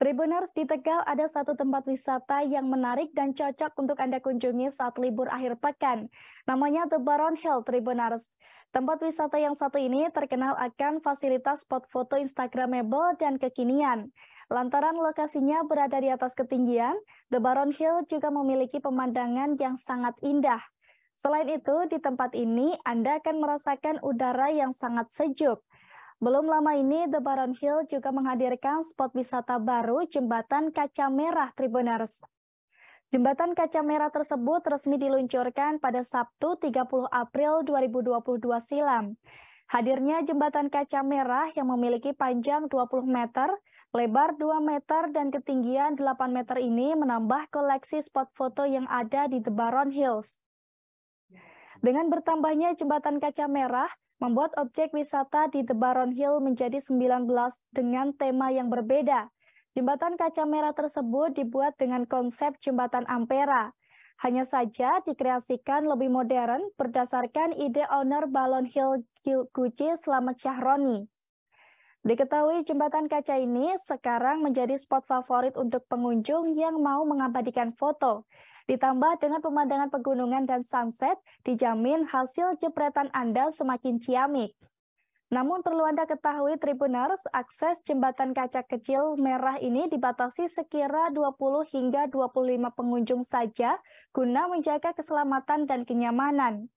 Tribuners di Tegal ada satu tempat wisata yang menarik dan cocok untuk Anda kunjungi saat libur akhir pekan. Namanya The Baron Hill Tribuners. Tempat wisata yang satu ini terkenal akan fasilitas spot foto instagramable dan kekinian. Lantaran lokasinya berada di atas ketinggian, The Baron Hill juga memiliki pemandangan yang sangat indah. Selain itu, di tempat ini Anda akan merasakan udara yang sangat sejuk. Belum lama ini, The Baron Hill juga menghadirkan spot wisata baru Jembatan Kaca Merah Tribuners. Jembatan Kaca Merah tersebut resmi diluncurkan pada Sabtu 30 April 2022 silam. Hadirnya jembatan kaca merah yang memiliki panjang 20 meter, lebar 2 meter, dan ketinggian 8 meter ini menambah koleksi spot foto yang ada di The Baron Hills. Dengan bertambahnya jembatan kaca merah, membuat objek wisata di The Baron Hill menjadi 19 dengan tema yang berbeda. Jembatan kaca merah tersebut dibuat dengan konsep jembatan Ampera. Hanya saja dikreasikan lebih modern berdasarkan ide owner Balon Hill Gucci Slamet Syahroni. Diketahui jembatan kaca ini sekarang menjadi spot favorit untuk pengunjung yang mau mengabadikan foto. Ditambah dengan pemandangan pegunungan dan sunset, dijamin hasil jepretan Anda semakin ciamik. Namun perlu Anda ketahui Tribuners, akses jembatan kaca kecil merah ini dibatasi sekira 20 hingga 25 pengunjung saja guna menjaga keselamatan dan kenyamanan.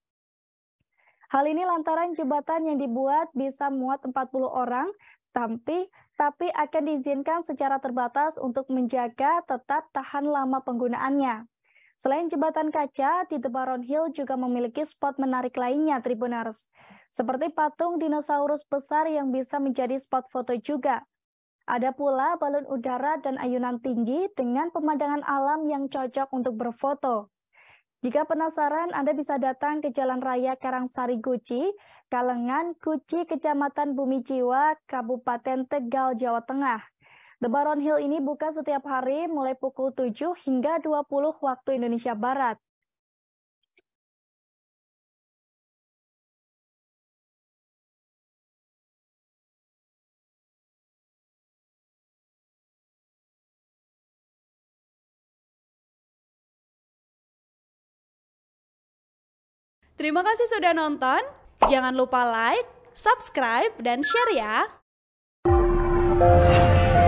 Hal ini lantaran jembatan yang dibuat bisa muat 40 orang, tapi tapi akan diizinkan secara terbatas untuk menjaga tetap tahan lama penggunaannya. Selain jembatan kaca, di Baron Hill juga memiliki spot menarik lainnya, Tribuners, seperti patung dinosaurus besar yang bisa menjadi spot foto juga. Ada pula balon udara dan ayunan tinggi dengan pemandangan alam yang cocok untuk berfoto. Jika penasaran, Anda bisa datang ke Jalan Raya Karangsari Guci, Kalengan, Guci, Kecamatan Bumi Jiwa, Kabupaten Tegal, Jawa Tengah. The Baron Hill ini buka setiap hari mulai pukul 7 hingga 20 waktu Indonesia Barat. Terima kasih sudah nonton. Jangan lupa like, subscribe, dan share ya.